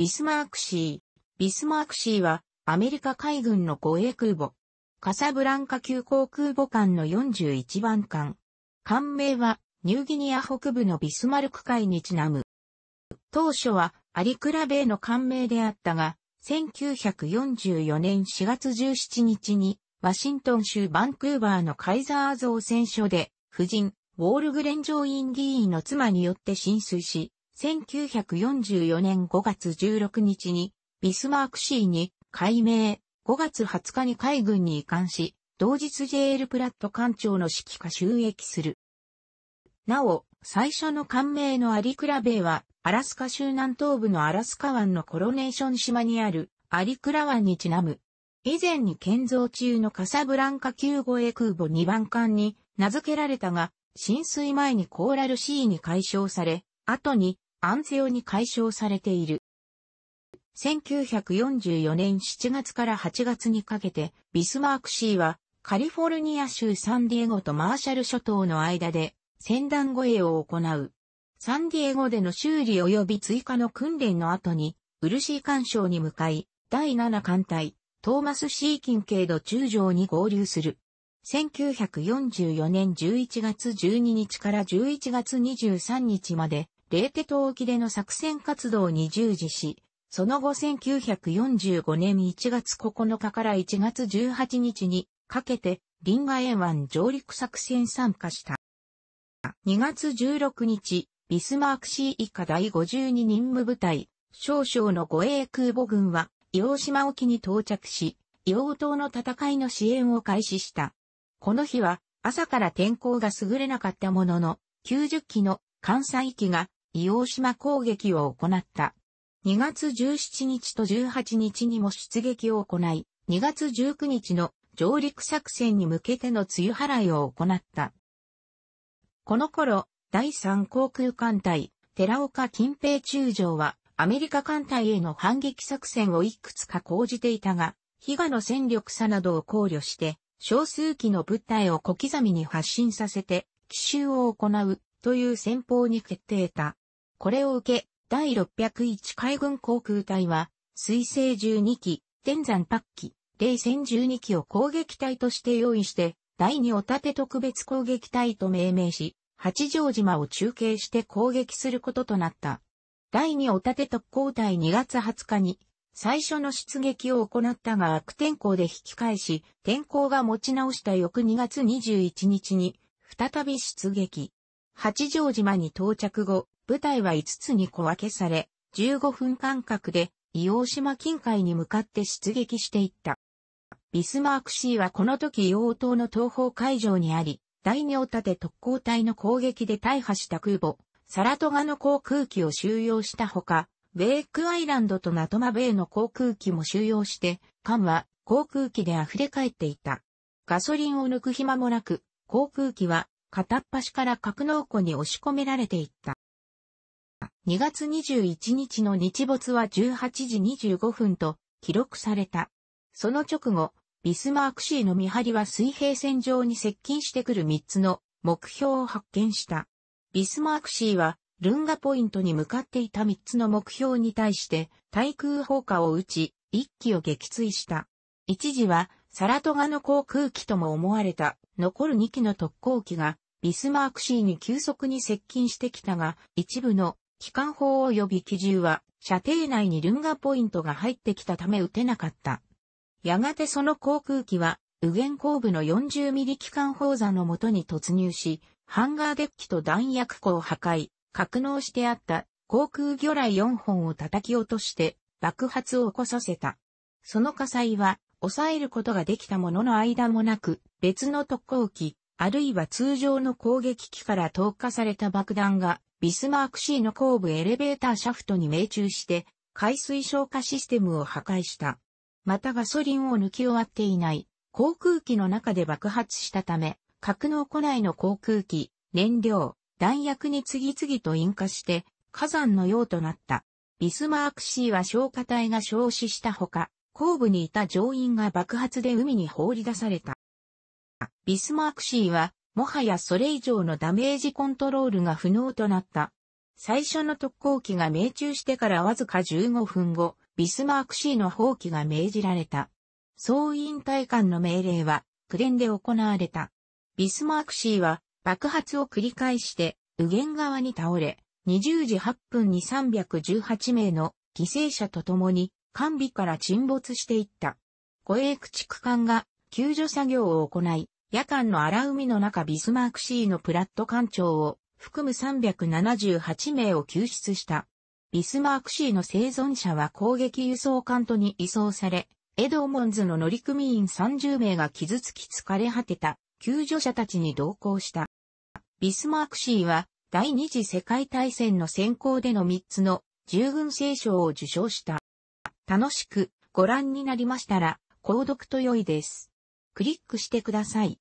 ビスマークシー。ビスマークシーは、アメリカ海軍の護衛空母。カサブランカ急行空母艦の41番艦。艦名は、ニューギニア北部のビスマルク海にちなむ。当初は、アリクラベイの艦名であったが、1944年4月17日に、ワシントン州バンクーバーのカイザー造船所で、夫人、ウォールグレン上院議員の妻によって浸水し、1944年5月16日に、ビスマーク C に、改名、5月20日に海軍に移管し、同日 JL プラット艦長の指揮下収益する。なお、最初の艦名のアリクラベは、アラスカ州南東部のアラスカ湾のコロネーション島にあるアリクラ湾にちなむ。以前に建造中のカサブランカ級護衛空母2番艦に名付けられたが、浸水前にコーラル C に解消され、後に安世に解消されている。1944年7月から8月にかけて、ビスマークーは、カリフォルニア州サンディエゴとマーシャル諸島の間で、船団護衛を行う。サンディエゴでの修理及び追加の訓練の後に、ー干渉に向かい、第7艦隊、トーマス・シーキン軽度中将に合流する。1944年11月12日から11月23日まで、レーテ島沖での作戦活動に従事し、その後1945年1月9日から1月18日にかけて、リンガワ湾上陸作戦参加した。2月16日、ビスマーク C 以下第52任務部隊、少々の護衛空母軍は、硫黄島沖に到着し、硫黄島の戦いの支援を開始した。この日は、朝から天候が優れなかったものの、90機の艦載機が硫黄島攻撃を行った。2月17日と18日にも出撃を行い、2月19日の上陸作戦に向けての梅雨払いを行った。この頃、第3航空艦隊、寺岡近平中将は、アメリカ艦隊への反撃作戦をいくつか講じていたが、比賀の戦力差などを考慮して、少数機の部隊を小刻みに発進させて、奇襲を行うという戦法に決定た。これを受け、第601海軍航空隊は、水星12機、天山8機、霊戦12機を攻撃隊として用意して、第2おたて特別攻撃隊と命名し、八丈島を中継して攻撃することとなった。第2おたて特攻隊2月20日に、最初の出撃を行ったが悪天候で引き返し、天候が持ち直した翌2月21日に、再び出撃。八丈島に到着後、部隊は5つに小分けされ、15分間隔で、硫黄島近海に向かって出撃していった。ビスマーク C はこの時硫黄島の東方海上にあり、大名立て特攻隊の攻撃で大破した空母、サラトガの航空機を収容したほか、ウェイクアイランドとナトマベイの航空機も収容して、艦は航空機で溢れ返っていた。ガソリンを抜く暇もなく、航空機は片っ端から格納庫に押し込められていった。2月21日の日没は18時25分と記録された。その直後、ビスマークシーの見張りは水平線上に接近してくる3つの目標を発見した。ビスマークシーはルンガポイントに向かっていた3つの目標に対して対空砲火を撃ち、1機を撃墜した。一時はサラトガの航空機とも思われた残る2機の特攻機がビスマークシーに急速に接近してきたが、一部の機関砲及び機銃は、射程内にルンガポイントが入ってきたため撃てなかった。やがてその航空機は、右舷後部の40ミリ機関砲座のとに突入し、ハンガーデッキと弾薬庫を破壊、格納してあった航空魚雷4本を叩き落として爆発を起こさせた。その火災は抑えることができたものの間もなく別の特攻機、あるいは通常の攻撃機から投下された爆弾がビスマーク C の後部エレベーターシャフトに命中して、海水消火システムを破壊した。またガソリンを抜き終わっていない航空機の中で爆発したため、格納庫内の航空機、燃料、弾薬に次々と引火して、火山のようとなった。ビスマーク C は消火隊が消死したほか、後部にいた乗員が爆発で海に放り出された。ビスマーク C はもはやそれ以上のダメージコントロールが不能となった。最初の特攻機が命中してからわずか15分後、ビスマーク C の放棄が命じられた。総員隊官の命令は、クレンで行われた。ビスマーク C は、爆発を繰り返して、右舷側に倒れ、20時8分に318名の犠牲者と共に、完備から沈没していった。護衛駆逐艦が救助作業を行い、夜間の荒海の中ビスマークシーのプラット艦長を含む378名を救出した。ビスマークシーの生存者は攻撃輸送艦とに移送され、エドモンズの乗組員30名が傷つき疲れ果てた救助者たちに同行した。ビスマークシーは第二次世界大戦の先行での3つの従軍聖賞を受賞した。楽しくご覧になりましたら、購読と良いです。クリックしてください。